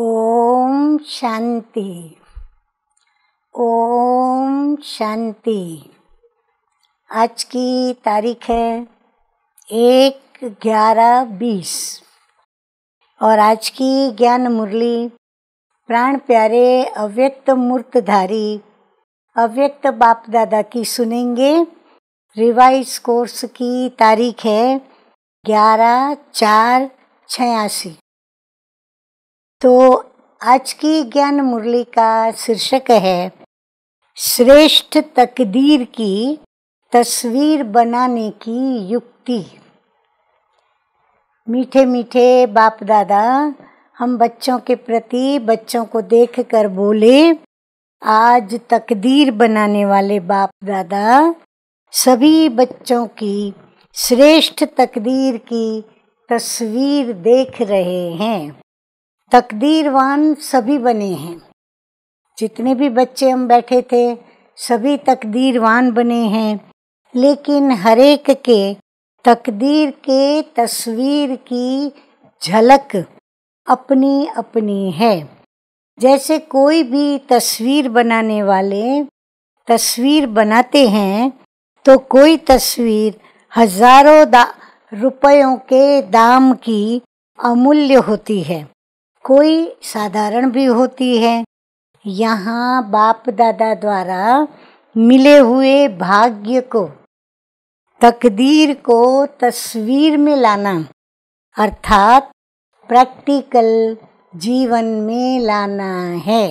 ओम शांति ओम शांति आज की तारीख है एक ग्यारह बीस और आज की ज्ञान मुरली प्राण प्यारे अव्यक्त मूर्तधारी अव्यक्त बाप दादा की सुनेंगे रिवाइज कोर्स की तारीख है ग्यारह चार छियासी तो आज की ज्ञान मुरली का शीर्षक है श्रेष्ठ तकदीर की तस्वीर बनाने की युक्ति मीठे मीठे बाप दादा हम बच्चों के प्रति बच्चों को देखकर बोले आज तकदीर बनाने वाले बाप दादा सभी बच्चों की श्रेष्ठ तकदीर की तस्वीर देख रहे हैं तकदीरवान सभी बने हैं जितने भी बच्चे हम बैठे थे सभी तकदीरवान बने हैं लेकिन हर एक के तकदीर के तस्वीर की झलक अपनी अपनी है जैसे कोई भी तस्वीर बनाने वाले तस्वीर बनाते हैं तो कोई तस्वीर हजारों दा रुपयों के दाम की अमूल्य होती है कोई साधारण भी होती है यहाँ बाप दादा द्वारा मिले हुए भाग्य को तकदीर को तस्वीर में लाना अर्थात प्रैक्टिकल जीवन में लाना है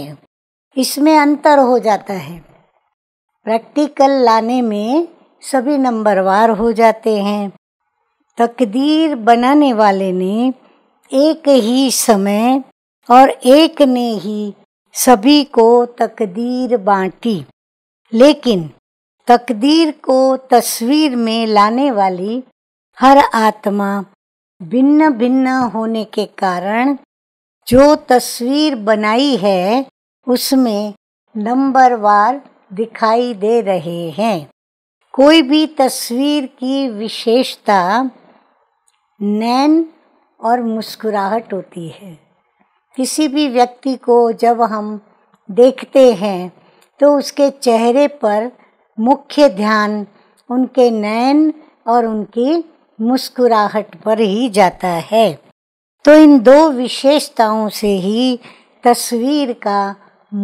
इसमें अंतर हो जाता है प्रैक्टिकल लाने में सभी नंबरवार हो जाते हैं तकदीर बनाने वाले ने एक ही समय और एक ने ही सभी को तकदीर बांटी लेकिन तकदीर को तस्वीर में लाने वाली हर आत्मा भिन्न भिन्न होने के कारण जो तस्वीर बनाई है उसमें नंबरवार दिखाई दे रहे हैं कोई भी तस्वीर की विशेषता नैन और मुस्कुराहट होती है किसी भी व्यक्ति को जब हम देखते हैं तो उसके चेहरे पर मुख्य ध्यान उनके नयन और उनकी मुस्कुराहट पर ही जाता है तो इन दो विशेषताओं से ही तस्वीर का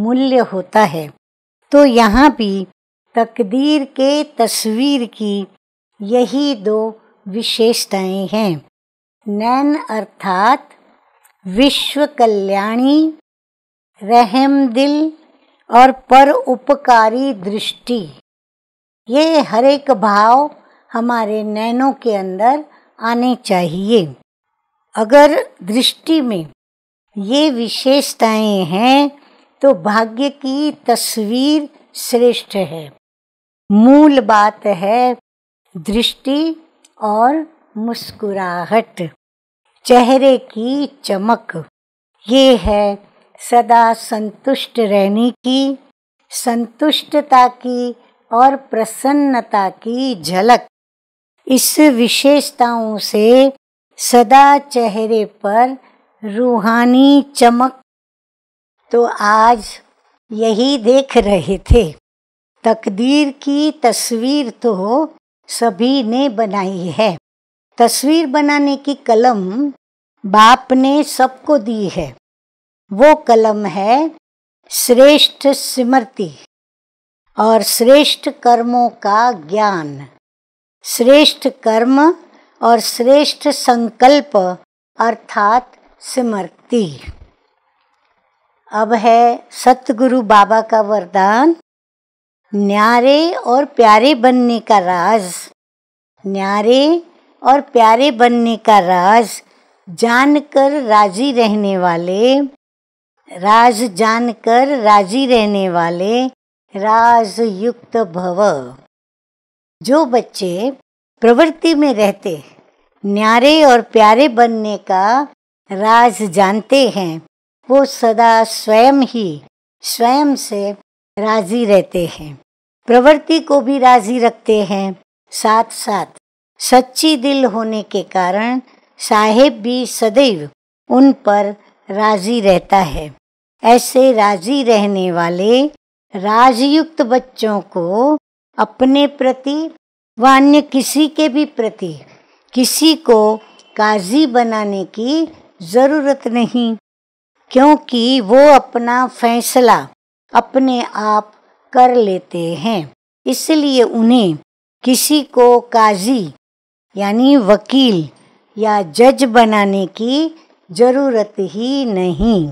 मूल्य होता है तो यहाँ भी तकदीर के तस्वीर की यही दो विशेषताएं हैं नैन अर्थात विश्व कल्याणी रहम दिल और पर उपकारी दृष्टि ये हर एक भाव हमारे नैनों के अंदर आने चाहिए अगर दृष्टि में ये विशेषताएं हैं तो भाग्य की तस्वीर श्रेष्ठ है मूल बात है दृष्टि और मुस्कुराहट चेहरे की चमक ये है सदा संतुष्ट रहने की संतुष्टता की और प्रसन्नता की झलक इस विशेषताओं से सदा चेहरे पर रूहानी चमक तो आज यही देख रहे थे तकदीर की तस्वीर तो सभी ने बनाई है तस्वीर बनाने की कलम बाप ने सबको दी है वो कलम है श्रेष्ठ स्मृति और श्रेष्ठ कर्मों का ज्ञान श्रेष्ठ कर्म और श्रेष्ठ संकल्प अर्थात स्मृति अब है सतगुरु बाबा का वरदान न्यारे और प्यारे बनने का राज न्यारे और प्यारे बनने का राज जानकर राजी रहने वाले राज जानकर राजी रहने वाले राज युक्त भव जो बच्चे प्रवृत्ति में रहते न्यारे और प्यारे बनने का राज जानते हैं वो सदा स्वयं ही स्वयं से राजी रहते हैं प्रवृत्ति को भी राजी रखते हैं साथ साथ सच्ची दिल होने के कारण साहेब भी सदैव उन पर राजी रहता है ऐसे राजी रहने वाले राजयुक्त बच्चों को अपने प्रति व अन्य किसी के भी प्रति किसी को काजी बनाने की ज़रूरत नहीं क्योंकि वो अपना फैसला अपने आप कर लेते हैं इसलिए उन्हें किसी को काजी यानी वकील या जज बनाने की जरूरत ही नहीं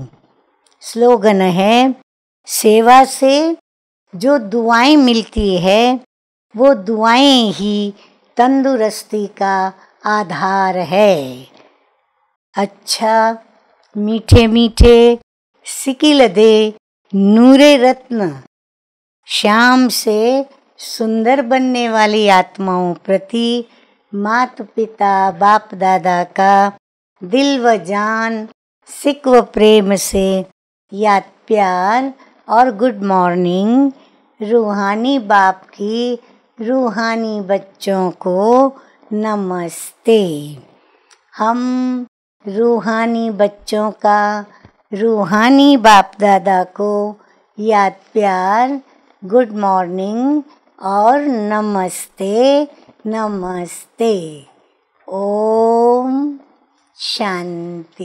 स्लोगन है सेवा से जो दुआएं मिलती है वो दुआएं ही तंदुरुस्ती का आधार है अच्छा मीठे मीठे सिकिल दे नूरे रत्न श्याम से सुंदर बनने वाली आत्माओं प्रति मात पिता बाप दादा का दिल व जान सिख व प्रेम से याद प्यार और गुड मॉर्निंग रूहानी बाप की रूहानी बच्चों को नमस्ते हम रूहानी बच्चों का रूहानी बाप दादा को याद प्यार गुड मॉर्निंग और नमस्ते नमस्ते ओम शांति